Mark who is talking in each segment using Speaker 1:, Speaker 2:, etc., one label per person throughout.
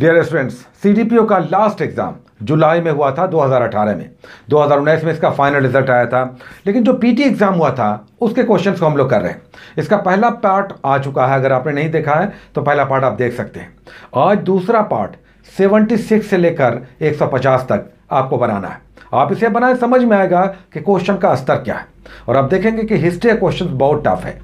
Speaker 1: Dear students CDPO का last exam जुलाई में हुआ था 2018 में 2019 में इसका फाइनल रिजल्ट आया था लेकिन जो पीटी एग्ज़ाम हुआ था उसके क्वेश्चंस को हम लोग कर रहे हैं इसका पहला पार्ट आ चुका है अगर आपने नहीं देखा है तो पहला पार्ट आप देख सकते हैं आज दूसरा पार्ट 76 से लेकर 150 तक आपको बनाना है आप इसे बनाए समझ में आएगा कि क्वेश्चन का स्तर क्या है और आप देखेंगे कि हिस्ट्री क्वेश्चन बहुत टफ है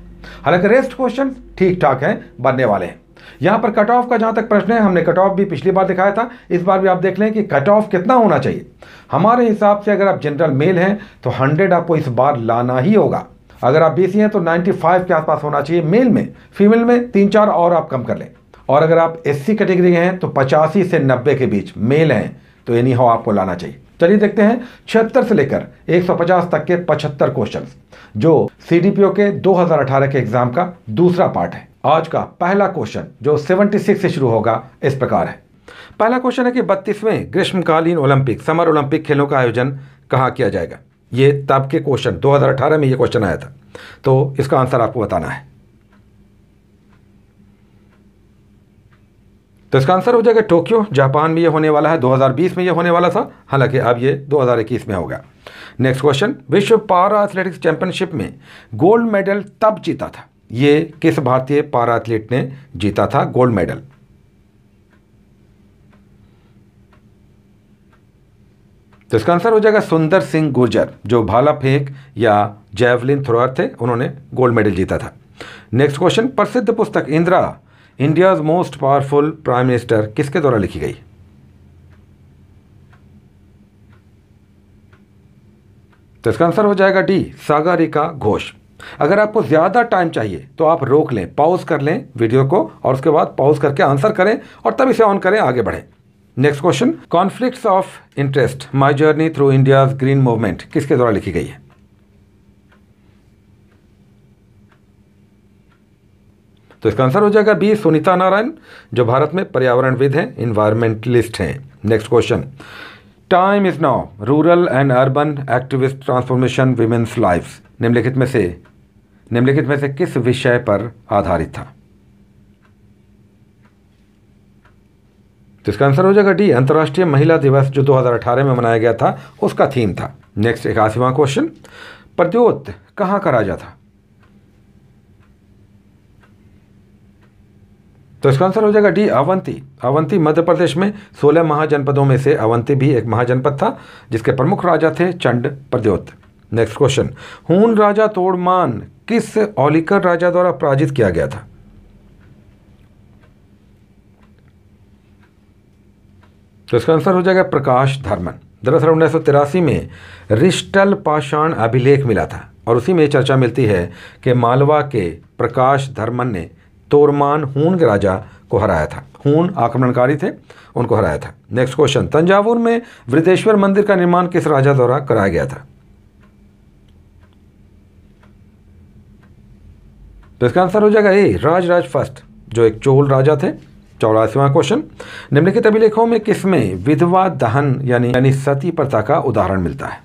Speaker 1: हालांकि रेस्ट क्वेश्चन ठीक ठाक हैं बनने वाले हैं यहां पर कट ऑफ का जहां तक प्रश्न है हमने कट ऑफ भी पिछली बार दिखाया था इस बार भी आप देख लें कि कट ऑफ कितना होना चाहिए हमारे हिसाब से अगर आप जनरल मेल हैं तो हंड्रेड आपको इस बार लाना ही होगा अगर आप बीसी हैं तो 95 के आसपास होना चाहिए मेल में फीमेल में तीन चार और आप कम कर लें और अगर आप एससी कैटेगरी हैं तो पचासी से नब्बे के बीच मेल हैं तो एनी हाउ आपको लाना चाहिए चलिए देखते हैं छिहत्तर से लेकर 150 तक के 75 क्वेश्चंस जो सीडीपीओ के 2018 के एग्जाम का दूसरा पार्ट है आज का पहला क्वेश्चन जो 76 से शुरू होगा इस प्रकार है पहला क्वेश्चन है कि बत्तीसवें ग्रीष्मकालीन ओलंपिक समर ओलंपिक खेलों का आयोजन कहाँ किया जाएगा ये तब के क्वेश्चन 2018 में ये क्वेश्चन आया था तो इसका आंसर आपको बताना है तो इसका आंसर हो जाएगा टोक्यो जापान में ये होने वाला है 2020 में ये होने वाला था हालांकि अब ये 2021 में होगा नेक्स्ट क्वेश्चन विश्व पारा एथलेटिक्स चैंपियनशिप में गोल्ड मेडल तब जीता था ये किस भारतीय पारा एथलीट ने जीता था गोल्ड मेडल तो इसका आंसर हो जाएगा सुंदर सिंह गुर्जर जो भाला फेंक या जैवलिन थ्रोअर थे उन्होंने गोल्ड मेडल जीता था नेक्स्ट क्वेश्चन प्रसिद्ध पुस्तक Indira India most powerful prime minister किसके द्वारा लिखी गई तो इसका आंसर हो जाएगा डी सागरिका घोष अगर आपको ज़्यादा टाइम चाहिए तो आप रोक लें पॉज कर लें वीडियो को और उसके बाद पॉज करके आंसर करें और तब इसे ऑन करें आगे बढ़ें next question conflict of interest my journey through India green movement किसके द्वारा लिखी गई है तो इसका आंसर हो जाएगा बी सुनीता नारायण जो भारत में पर्यावरणविद हैं इन्वायरमेंटलिस्ट हैं next question time is now rural and urban activist transformation women's life निम्नलिखित में से निम्नलिखित में से किस विषय पर आधारित था तो इसका आंसर हो जाएगा डी अंतर्राष्ट्रीय महिला दिवस जो 2018 में मनाया गया था उसका थीम था नेक्स्ट इक्यासीवा क्वेश्चन प्रद्योत कहां का राजा था तो इसका आंसर हो जाएगा डी अवंती अवंती मध्य प्रदेश में 16 महाजनपदों में से अवंती भी एक महाजनपद था जिसके प्रमुख राजा थे चंड प्रद्योत नेक्स्ट क्वेश्चन हून राजा तोड़मान किस ओलिकर राजा द्वारा पराजित किया गया था तो इसका आंसर हो जाएगा प्रकाश धर्मन दरअसल उन्नीस सौ तिरासी में रिस्टल पाषाण अभिलेख मिला था और उसी में चर्चा मिलती है कि मालवा के प्रकाश धर्मन ने तोरमान हून के राजा को हराया था हून आक्रमणकारी थे उनको हराया था नेक्स्ट क्वेश्चन तंजावुर में वृद्धेश्वर मंदिर का निर्माण किस राजा द्वारा कराया गया था तो इसका आंसर हो जाएगा ए राज राज फर्स्ट जो एक चोल राजा थे चौरासीवा क्वेश्चन निम्नलिखित अभिलेखों में किसमें विधवा दहन यानी यानी सती प्रथा का उदाहरण मिलता है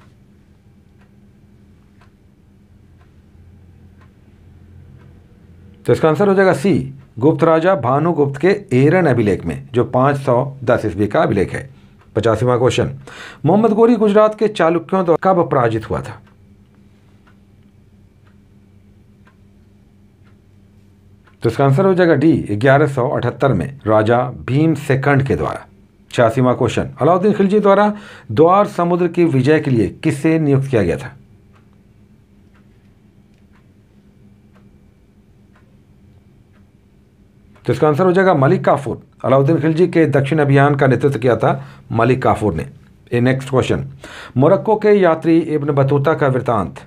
Speaker 1: तो इसका आंसर हो जाएगा सी गुप्त राजा भानुगुप्त के एरन अभिलेख में जो 510 ईस्वी का अभिलेख है पचासीवा क्वेश्चन मोहम्मद गोरी गुजरात के चालुक्यों द्वारा कब पराजित हुआ था तो इसका आंसर हो जाएगा डी ग्यारह में राजा भीम सेकंड के द्वारा छियासीवा क्वेश्चन अलाउद्दीन खिलजी द्वारा द्वार समुद्र की विजय के लिए किससे नियुक्त किया गया था तो इसका आंसर हो जाएगा मलिक काफूर अलाउद्दीन खिलजी के दक्षिण अभियान का नेतृत्व किया था मलिक काफूर ने ए नेक्स्ट क्वेश्चन मोरक्को के यात्री इब्न बतूता का वृतांत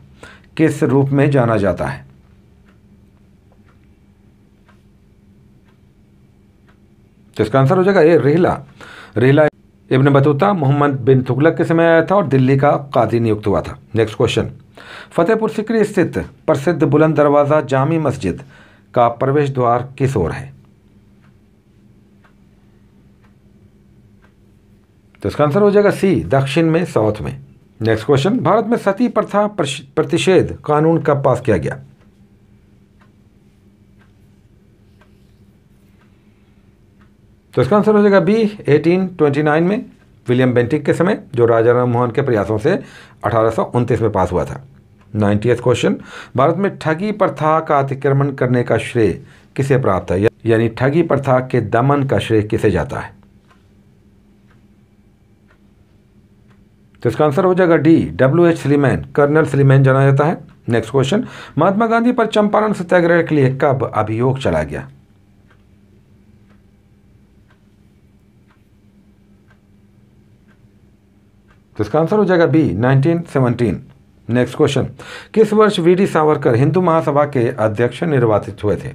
Speaker 1: किस रूप में जाना जाता है तो इसका आंसर हो जाएगा A Rihla Rihla Ibn Battuta Muhammad bin Tughlaq के समय आया था और दिल्ली का काजी नियुक्त हुआ था नेक्स्ट क्वेश्चन फतेहपुर सिकरी स्थित प्रसिद्ध बुलंद दरवाज़ा जामी मस्जिद का प्रवेश द्वार किस ओर है तो इसका आंसर हो जाएगा सी दक्षिण में साउथ में नेक्स्ट क्वेश्चन भारत में सती प्रथा प्रतिषेध कानून कब पास किया गया तो इसका आंसर हो जाएगा बी 1829 में विलियम बेंटिक के समय जो राजा राम मोहन के प्रयासों से अठारह में पास हुआ था नाइन्टी क्वेश्चन भारत में ठगी प्रथा का अतिक्रमण करने का श्रेय किसे प्राप्त है यानी ठगी प्रथा के दमन का श्रेय किसे जाता है तो इसका आंसर हो जाएगा D W H Sleeman colonel Sleeman जाना जाता है नेक्स्ट क्वेश्चन महात्मा गांधी पर चंपारण सत्याग्रह के लिए कब अभियोग चला गया तो इसका आंसर हो जाएगा बी 1917 नेक्स्ट क्वेश्चन किस वर्ष वी डी सावरकर हिंदू महासभा के अध्यक्ष निर्वाचित हुए थे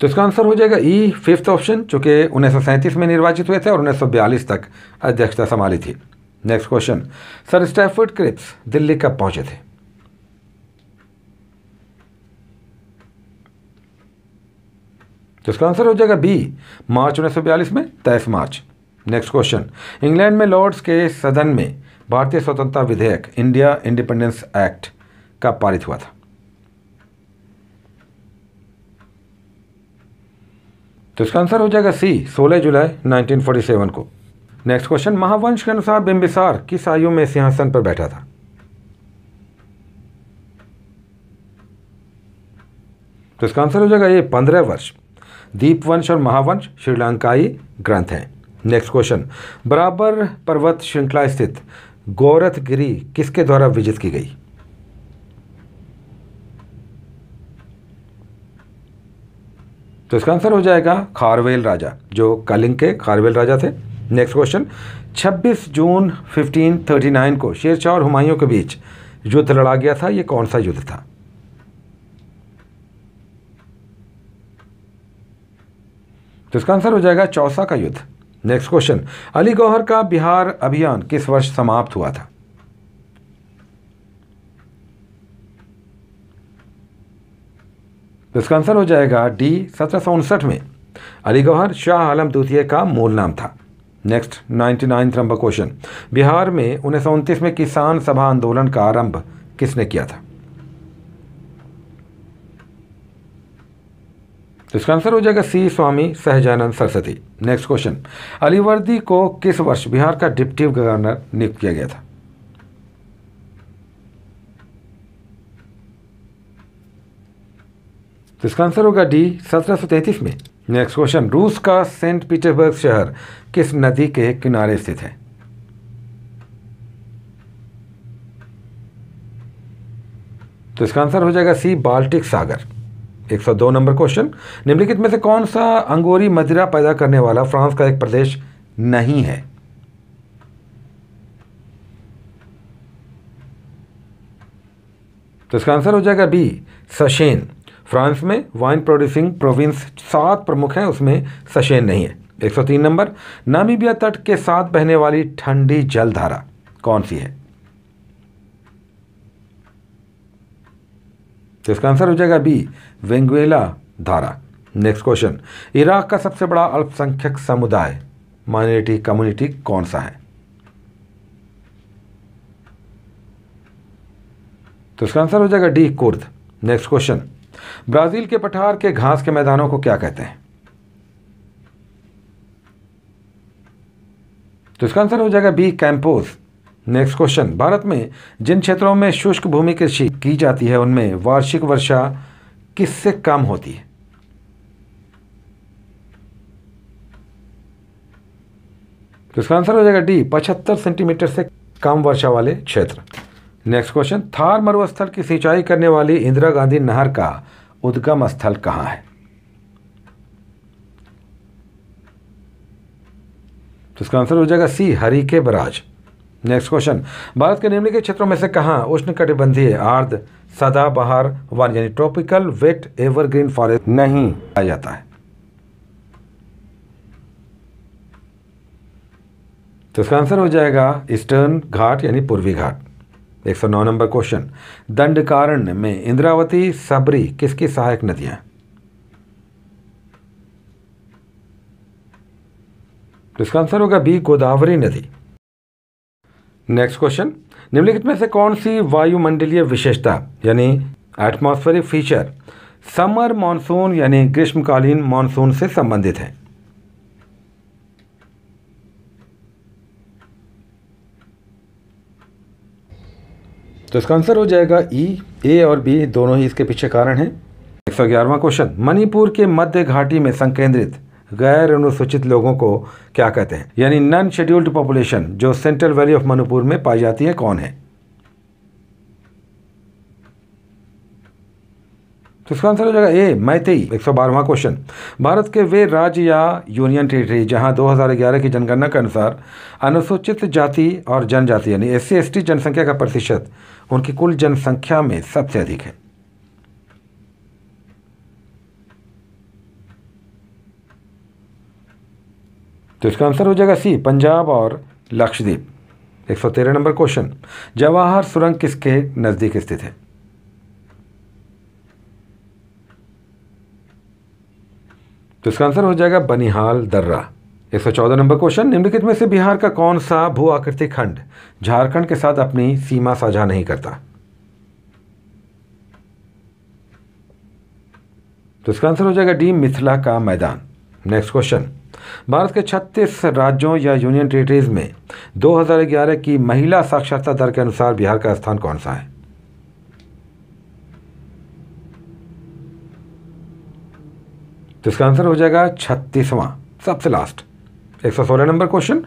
Speaker 1: तो इसका आंसर हो जाएगा ई फिफ्थ ऑप्शन चूंकि उन्नीस में निर्वाचित हुए थे और 1942 तक अध्यक्षता संभाली थी next question sir Stafford Cripps Delhi कब पहुंचे थे तो इसका आंसर हो जाएगा बी मार्च उन्नीस में तेईस मार्च नेक्स्ट क्वेश्चन इंग्लैंड में लॉर्ड्स के सदन में भारतीय स्वतंत्रता विधेयक इंडिया इंडिपेंडेंस एक्ट का पारित हुआ था तो इसका आंसर हो जाएगा सी 16 जुलाई 1947 को नेक्स्ट क्वेश्चन महावंश के अनुसार बिंबिसार किस आयु में सिंहासन पर बैठा था तो इसका आंसर हो जाएगा ये पंद्रह वर्ष दीपवंश और महावंश श्रीलंकाई ग्रंथ हैं नेक्स्ट क्वेश्चन बराबर पर्वत श्रृंखला स्थित गिरी किसके द्वारा विजित की गई तो इसका आंसर हो जाएगा खारवेल राजा जो कलिंग के खारवेल राजा थे नेक्स्ट क्वेश्चन 26 जून 1539 को शेरशाह और हुमायूं के बीच युद्ध लड़ा गया था यह कौन सा युद्ध था तो इसका आंसर हो जाएगा चौसा का युद्ध नेक्स्ट क्वेश्चन अली गौहर का बिहार अभियान किस वर्ष समाप्त हुआ था तो इसका आंसर हो जाएगा डी सत्रह में अली गौहर शाह आलम द्वितीय का मूल नाम था next ninety ninth number question Bihar में उन्नीस में किसान सभा आंदोलन का आरंभ किसने किया था तो इसका आंसर हो जाएगा C Swami Sahajanand Saraswati next question Alivardi को किस वर्ष बिहार का डिप्टी गवर्नर नियुक्त किया गया था तो इसका आंसर होगा डी सत्रह में नेक्स्ट क्वेश्चन रूस का सेंट पीटर्सबर्ग शहर किस नदी के किनारे स्थित है तो इसका आंसर हो जाएगा सी बाल्टिक सागर 102 नंबर क्वेश्चन निम्नलिखित में से कौन सा अंगोरी मदिरा पैदा करने वाला फ्रांस का एक प्रदेश नहीं है तो इसका आंसर हो जाएगा बी सशेन फ्रांस में वाइन प्रोड्यूसिंग प्रोविंस सात प्रमुख हैं उसमें सशेन नहीं है 103 नंबर नामीबिया तट के साथ बहने वाली ठंडी जलधारा कौन सी है तो इसका आंसर हो जाएगा बी वेंगुएला धारा नेक्स्ट क्वेश्चन इराक का सबसे बड़ा अल्पसंख्यक समुदाय माइनॉरिटी कम्युनिटी कौन सा है तो इसका आंसर हो जाएगा D Kurd next question Brazil के पठार के घास के मैदानों को क्या कहते हैं तो इसका आंसर हो जाएगा B Campos next question Bharat में जिन क्षेत्रों में शुष्क भूमि कृषि की जाती है उनमें वार्षिक वर्षा किससे कम होती है तो इसका आंसर हो जाएगा डी पचहत्तर सेंटीमीटर से कम वर्षा वाले क्षेत्र नेक्स्ट क्वेश्चन थार मरुस्थल की सिंचाई करने वाली इंदिरा गांधी नहर का उद्गम स्थल कहां है तो इसका आंसर हो जाएगा सी हरी के बराज नेक्स्ट क्वेश्चन भारत के निम्नलिखित क्षेत्रों में से कहाँ उष्ण कटिबंधीय सदा सदाबहार वन यानी ट्रॉपिकल वेट एवरग्रीन फॉरेस्ट नहीं पाया जाता है तो इसका आंसर हो जाएगा ईस्टर्न घाट यानी पूर्वी घाट एक सौ नौ नंबर क्वेश्चन दंडकारण में इंद्रावती सबरी किसकी सहायक नदियां तो इसका आंसर होगा बी गोदावरी नदी नेक्स्ट क्वेश्चन निम्नलिखित में से कौन सी वायुमंडलीय विशेषता यानी एटमॉस्फेरिक फीचर समर मानसून यानी ग्रीष्मकालीन मानसून से संबंधित है तो इसका आंसर हो जाएगा ई e, ए और बी दोनों ही इसके पीछे कारण हैं एक सौ ग्यारहवा क्वेश्चन मणिपुर के मध्य घाटी में संकेंद्रित गैर अनुसूचित लोगों को क्या कहते हैं यानी नॉन शेड्यूल्ड पॉपुलेशन जो सेंट्रल वैली ऑफ मणिपुर में पाई जाती है कौन है तो इसका आंसर हो जाएगा ए मैतेई एक सौ बारहवा क्वेश्चन भारत के वे राज्य या यूनियन टेरिटरी जहां 2011 की जनगणना के अनुसार अनुसूचित जाति और जनजाति यानी एस सी जनसंख्या का प्रतिशत उनकी कुल जनसंख्या में सबसे अधिक है तो इसका आंसर हो जाएगा सी पंजाब और लक्षद्वीप एक सौ तेरह नंबर क्वेश्चन जवाहर सुरंग किसके नज़दीक स्थित है तो इसका आंसर हो जाएगा बनिहाल दर्रा एक सौ चौदह नंबर क्वेश्चन निम्नलिखित में से बिहार का कौन सा भू आकृति खंड झारखंड के साथ अपनी सीमा साझा नहीं करता तो इसका आंसर हो जाएगा डी मिथिला का मैदान नेक्स्ट क्वेश्चन भारत के 36 राज्यों या यूनियन टेरिटरीज में 2011 की महिला साक्षरता दर के अनुसार बिहार का स्थान कौन सा है तो इसका आंसर हो जाएगा छत्तीसवां सबसे लास्ट एक सौ सोलह नंबर क्वेश्चन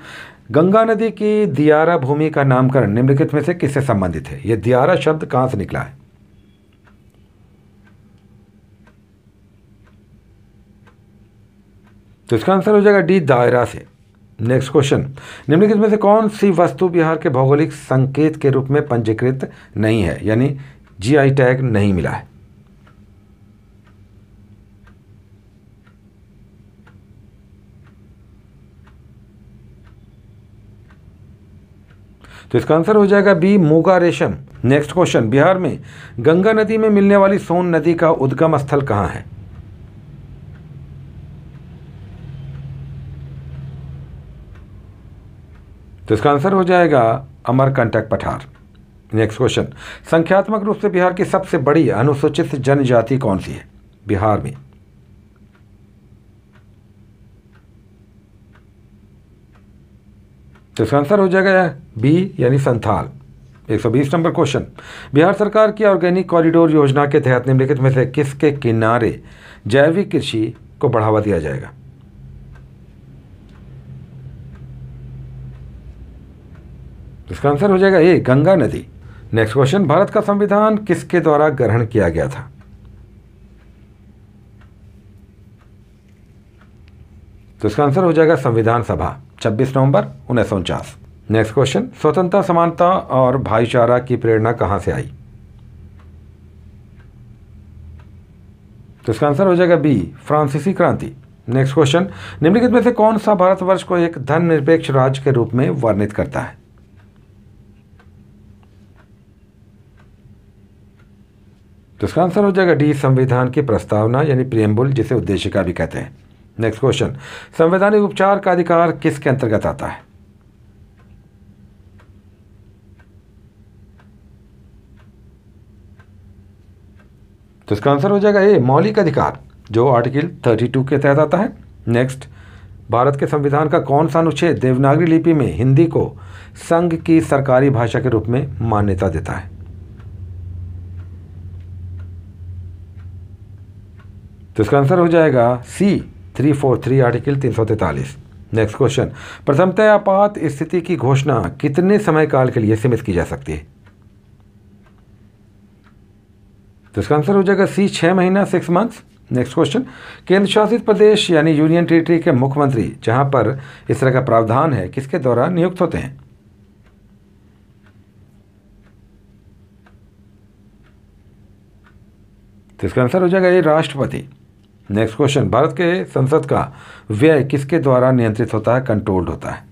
Speaker 1: गंगा नदी की दियारा भूमि का नामकरण निम्नलिखित में से किससे संबंधित है यह दियारा शब्द कहां से निकला है तो इसका आंसर हो जाएगा डी दायरा से नेक्स्ट क्वेश्चन निम्नलिखित में से कौन सी वस्तु बिहार के भौगोलिक संकेत के रूप में पंजीकृत नहीं है यानी जीआई टैग नहीं मिला है तो इसका आंसर हो जाएगा बी मोगा रेशम नेक्स्ट क्वेश्चन बिहार में गंगा नदी में मिलने वाली सोन नदी का उद्गम स्थल कहां है तो इसका आंसर हो जाएगा अमरकंटक पठार नेक्स्ट क्वेश्चन संख्यात्मक रूप से बिहार की सबसे बड़ी अनुसूचित जनजाति कौन सी है बिहार में तो इसका आंसर हो जाएगा बी यानी संथाल 120 नंबर क्वेश्चन बिहार सरकार की ऑर्गेनिक कॉरिडोर योजना के तहत निम्नलिखित में से किसके किनारे जैविक कृषि को बढ़ावा दिया जाएगा तो इसका आंसर हो जाएगा ए गंगा नदी नेक्स्ट क्वेश्चन भारत का संविधान किसके द्वारा ग्रहण किया गया था तो इसका आंसर हो जाएगा संविधान सभा 26 नवंबर उन्नीस नेक्स्ट क्वेश्चन स्वतंत्रता समानता और भाईचारा की प्रेरणा कहां से आई तो इसका आंसर हो जाएगा बी फ्रांसीसी क्रांति नेक्स्ट क्वेश्चन निम्नलिखित में से कौन सा भारतवर्ष को एक धन निरपेक्ष राज्य के रूप में वर्णित करता है तो इसका आंसर हो जाएगा डी संविधान की प्रस्तावना यानी प्रियम्बुल जिसे उद्देशिका भी कहते हैं नेक्स्ट क्वेश्चन संवैधानिक उपचार का अधिकार किसके अंतर्गत आता है तो इसका आंसर हो जाएगा ए मौलिक अधिकार जो आर्टिकल 32 के तहत आता है नेक्स्ट भारत के संविधान का कौन सा अनुच्छेद देवनागरी लिपि में हिंदी को संघ की सरकारी भाषा के रूप में मान्यता देता है तो इसका आंसर हो जाएगा C three four three article तीन सौ तैतालीस नेक्स्ट क्वेश्चन प्रथमतः आपात स्थिति की घोषणा कितने समय काल के लिए सीमित की जा सकती है तो इसका आंसर हो जाएगा सी छह महीना सिक्स मंथ्स नेक्स्ट क्वेश्चन केंद्र शासित प्रदेश यानी यूनियन टेरिटरी के मुख्यमंत्री जहां पर इस तरह का प्रावधान है किसके द्वारा नियुक्त होते हैं तो इसका आंसर हो जाएगा ये राष्ट्रपति नेक्स्ट क्वेश्चन भारत के संसद का व्यय किसके द्वारा नियंत्रित होता है कंट्रोल्ड होता है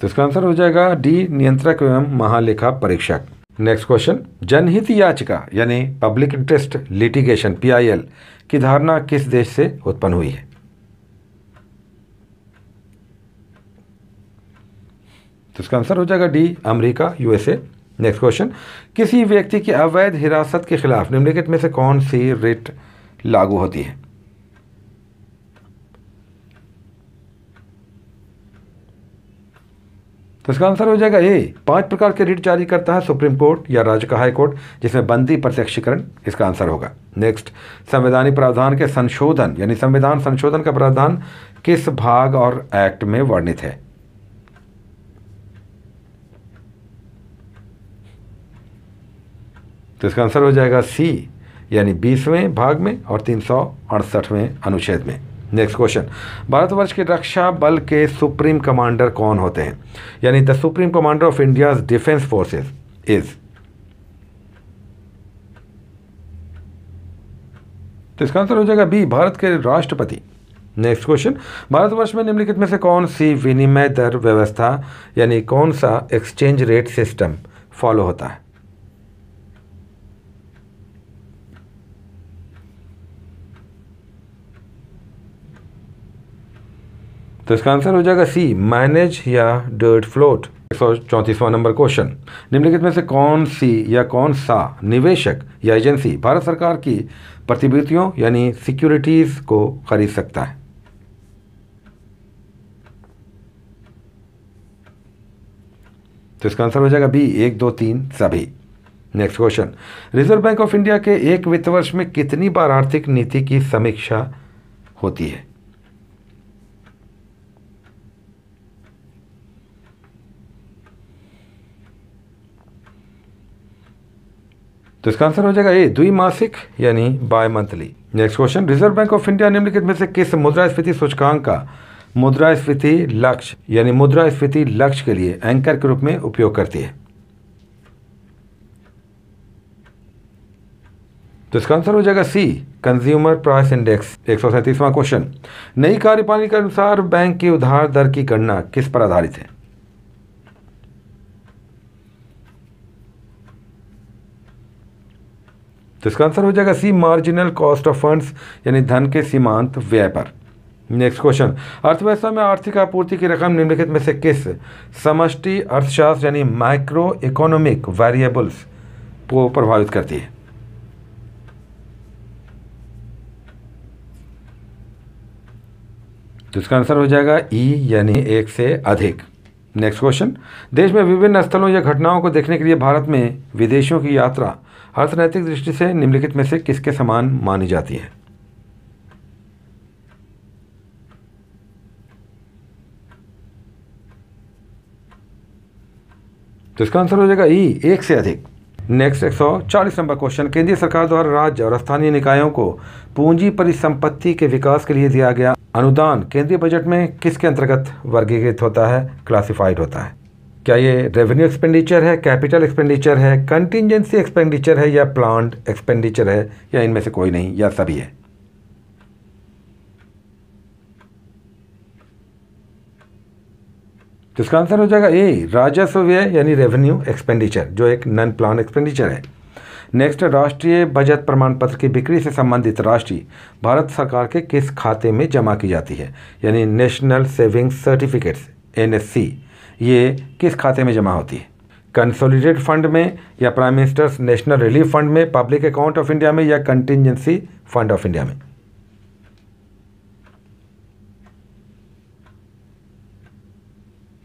Speaker 1: तो इसका आंसर हो जाएगा डी नियंत्रक एवं महालेखा परीक्षक नेक्स्ट क्वेश्चन जनहित याचिका यानी पब्लिक इंटरेस्ट लिटिगेशन पीआईएल की धारणा किस देश से उत्पन्न हुई है तो इसका आंसर हो जाएगा D America USA next question किसी व्यक्ति की अवैध हिरासत के खिलाफ निम्नलिखित में से कौन सी रिट लागू होती है तो इसका आंसर हो जाएगा ए पांच प्रकार के रिट जारी करता है सुप्रीम कोर्ट या राज्य का हाई कोर्ट जिसमें बंदी प्रत्यक्षीकरण इसका आंसर होगा नेक्स्ट संवैधानिक प्रावधान के संशोधन यानी संविधान संशोधन का प्रावधान किस भाग और एक्ट में वर्णित है तो इसका आंसर हो जाएगा सी यानी बीसवें भाग में और तीन सौ अड़सठवें अनुच्छेद में नेक्स्ट क्वेश्चन भारतवर्ष के रक्षा बल के सुप्रीम कमांडर कौन होते हैं यानी the supreme commander of India's defence forces is तो इसका आंसर हो जाएगा बी भारत के राष्ट्रपति नेक्स्ट क्वेश्चन भारतवर्ष में निम्नलिखित में से कौन सी विनिमय दर व्यवस्था यानी कौन सा एक्सचेंज रेट सिस्टम फॉलो होता है तो इसका आंसर हो जाएगा सी मैनेज या डर्ट फ्लोट एक सौ चौंतीसवां नंबर क्वेश्चन निम्नलिखित में से कौन सी या कौन सा निवेशक या एजेंसी भारत सरकार की प्रतिभूतियों यानी सिक्योरिटीज को खरीद सकता है तो इसका आंसर हो जाएगा बी एक दो तीन सभी next question Reserve Bank of India के एक वित्त वर्ष में कितनी बार आर्थिक नीति की समीक्षा होती है तो इसका आंसर हो जाएगा ए द्विमासिक यानी bimonthly next question Reserve Bank of India निम्नलिखित में से किस मुद्रास्फीति सूचकांक का मुद्रास्फीति लक्ष्य यानी मुद्रास्फीति लक्ष्य के लिए एंकर के रूप में उपयोग करती है तो इसका आंसर हो जाएगा सी कंज्यूमर प्राइस इंडेक्स एक सौ क्वेश्चन नई कार्यपालिका के अनुसार बैंक की उधार दर की गणना किस पर आधारित है तो इसका आंसर हो जाएगा C marginal cost of funds यानी धन के सीमांत व्यय पर नेक्स्ट क्वेश्चन अर्थव्यवस्था में आर्थिक आपूर्ति की रकम निम्नलिखित में से किस समष्टि अर्थशास्त्र यानी माइक्रो इकोनॉमिक वेरिएबल्स को प्रभावित करती है तो इसका आंसर हो जाएगा ई e, यानी एक से अधिक नेक्स्ट क्वेश्चन देश में विभिन्न स्थलों या घटनाओं को देखने के लिए भारत में विदेशों की यात्रा अर्थनैतिक दृष्टि से निम्नलिखित में से किसके समान मानी जाती है तो इसका आंसर हो जाएगा ई एक से अधिक नेक्स्ट एक नंबर क्वेश्चन केंद्रीय सरकार द्वारा राज्य और स्थानीय निकायों को पूंजी परिसंपत्ति के विकास के लिए दिया गया अनुदान केंद्रीय बजट में किसके अंतर्गत वर्गीकृत होता है क्लासिफाइड होता है क्या ये रेवेन्यू एक्सपेंडिचर है कैपिटल एक्सपेंडिचर है कंटिजेंसी एक्सपेंडिचर है या प्लांट एक्सपेंडिचर है या इनमें से कोई नहीं या सभी है तो इसका आंसर हो जाएगा ए राजस्व व्यय यानी रेवेन्यू एक्सपेंडिचर जो एक नन प्लान एक्सपेंडिचर है नेक्स्ट राष्ट्रीय बजट प्रमाण पत्र की बिक्री से संबंधित राशि भारत सरकार के किस खाते में जमा की जाती है यानी नेशनल सेविंग्स सर्टिफिकेट्स एन ये किस खाते में जमा होती है कंसोलिडेट फंड में या prime minister's national relief fund में पब्लिक अकाउंट ऑफ इंडिया में या कंटिजेंसी फंड ऑफ इंडिया में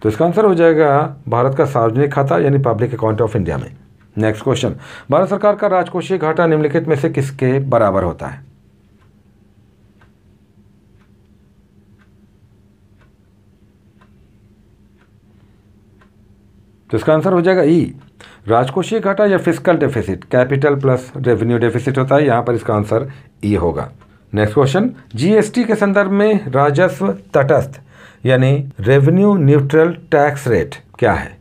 Speaker 1: तो इसका आंसर हो जाएगा भारत का सार्वजनिक खाता यानी पब्लिक अकाउंट ऑफ इंडिया में नेक्स्ट क्वेश्चन भारत सरकार का राजकोषीय घाटा निम्नलिखित में से किसके बराबर होता है तो इसका आंसर हो जाएगा ई e. राजकोषीय घाटा या physical deficit capital plus revenue deficit होता है यहां पर इसका आंसर ई e होगा नेक्स्ट क्वेश्चन जीएसटी के संदर्भ में राजस्व तटस्थ यानी रेवेन्यू न्यूट्रल टैक्स रेट क्या है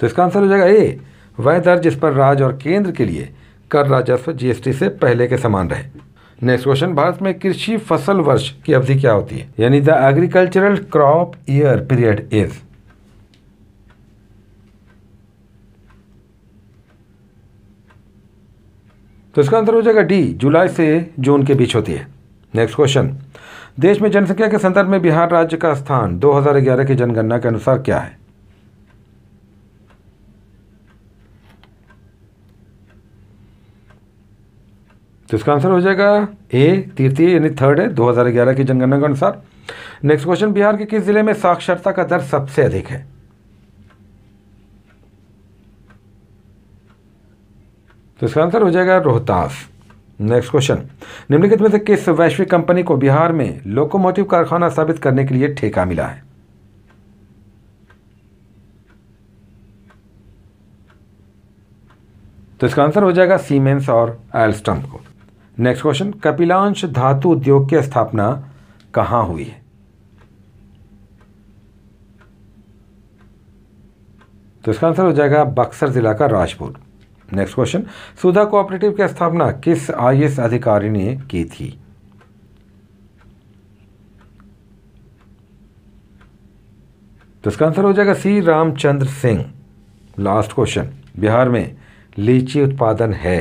Speaker 1: तो इसका आंसर हो जाएगा ए वह दर जिस पर राज्य और केंद्र के लिए कर राजस्व जीएसटी से पहले के समान रहे नेक्स्ट क्वेश्चन भारत में कृषि फसल वर्ष की अवधि क्या होती है यानी the agricultural crop year period is तो इसका आंसर हो जाएगा डी जुलाई से जून के बीच होती है नेक्स्ट क्वेश्चन देश में जनसंख्या के संदर्भ में बिहार राज्य का स्थान 2011 की जनगणना के अनुसार क्या है तो इसका आंसर हो जाएगा ए तृतीय यानी थर्ड है 2011 की जनगणना के अनुसार नेक्स्ट क्वेश्चन बिहार के किस जिले में साक्षरता का दर सबसे अधिक है तो इसका आंसर हो जाएगा रोहतास नेक्स्ट क्वेश्चन निम्नलिखित में से किस वैश्विक कंपनी को बिहार में लोकोमोटिव कारखाना स्थापित करने के लिए ठेका मिला है तो इसका आंसर हो जाएगा सीमेंस और एल्स्टम को नेक्स्ट क्वेश्चन कपिलांश धातु उद्योग की स्थापना कहां हुई है तो इसका आंसर हो जाएगा बक्सर जिला का Rajpur next question Sudha cooperative की स्थापना किस आई अधिकारी ने की थी तो इसका आंसर हो जाएगा C Ramchandra Singh last question Bihar में लीची उत्पादन है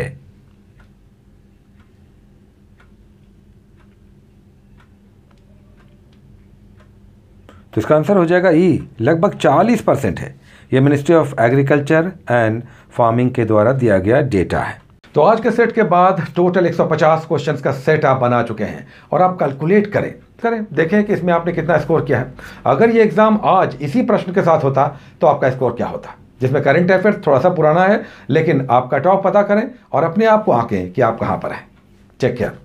Speaker 1: तो इसका आंसर हो जाएगा ई e. लगभग 40 परसेंट है ये ministry of agriculture and farming के द्वारा दिया गया डेटा है तो आज के सेट के बाद टोटल 150 क्वेश्चंस का सेट आप बना चुके हैं और आप कैलकुलेट करें करें देखें कि इसमें आपने कितना स्कोर किया है अगर ये एग्ज़ाम आज इसी प्रश्न के साथ होता तो आपका स्कोर क्या होता जिसमें करंट अफेयर थोड़ा सा पुराना है लेकिन आपका टॉप पता करें और अपने आप को आंकें कि आप कहाँ पर हैं चेक केयर